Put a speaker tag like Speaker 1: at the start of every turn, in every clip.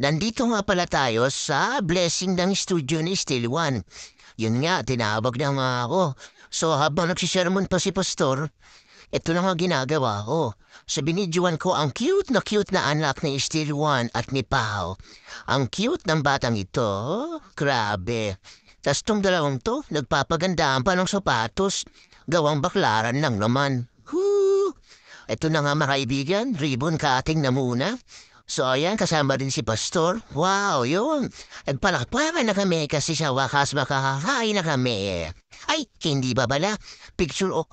Speaker 1: Nandito nga pala tayo sa blessing ng studio ni Still One. Yun nga, tinawag na nga ako. So habang nagsisermon pa si Pastor, ito na nga ginagawa ko. So binidyoan ko ang cute na cute na anak ni Still One at ni Pao. Ang cute ng batang ito, grabe. Tapos tong dalawang to, nagpapagandaan pa ng sapatos. Gawang baklaran lang naman. Whoo! Ito na nga mga kaibigan, ribbon cutting na muna. So ayan, kasama din si Pastor. Wow, yun. Nagpalakpakan na kami kasi sa wakas makakakain na kami. Ay, hindi ba bala? Picture o oh,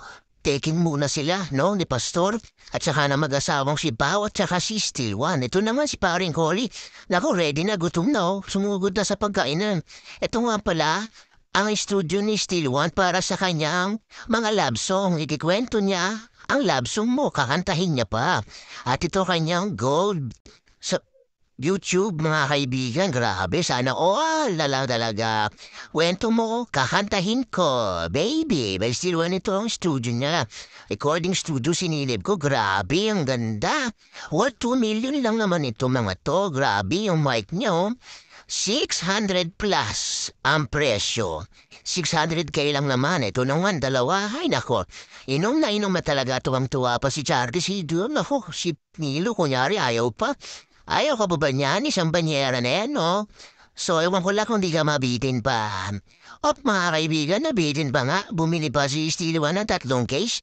Speaker 1: taking muna sila, no, ni Pastor? At saka na mag-asawang si Bao at saka si Stilwan. Ito naman si paring Collie. Naku, ready na, gutom na, oh. Sumugod na sa pagkainan. Ito nga pala, ang studio ni Stilwan para sa kanyang mga love song. Ikikwento niya ang love song mo, kakantahin niya pa. At ito kanyang gold sa YouTube, mga kaibigan, grabe. Sana all na lang talaga. Kwento mo, kakantahin ko. Baby, may stiluan ito ang studio niya. Recording studio sinilip ko, grabe, ang ganda. What, 2 million lang naman ito mga to. Grabe, yung mic niya, oh. 600 plus ang presyo. 600 kay lang naman eh. Tulungan, dalawa. Ay, nako. Inom na inom na talaga. Tuwang-tuwa pa si Charlie. Si Dum, nako. Si Nilo, kunyari, ayaw pa. Ayaw ka ba ba Isang banyera na yan, no? So, ewan ko lang kung di ka mabitin pa. Op, mga kaibigan, nabitin pa nga. Bumili pa si Stiliwan ng tatlong case.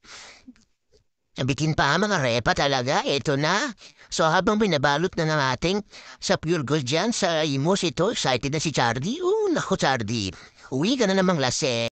Speaker 1: Nabitin pa mga repa talaga, eto na. So habang binabalot na ng ating sa pure gold dyan sa imos ito, excited na si Chardy. Oo, nako Chardy, uwi ka na namang laseng.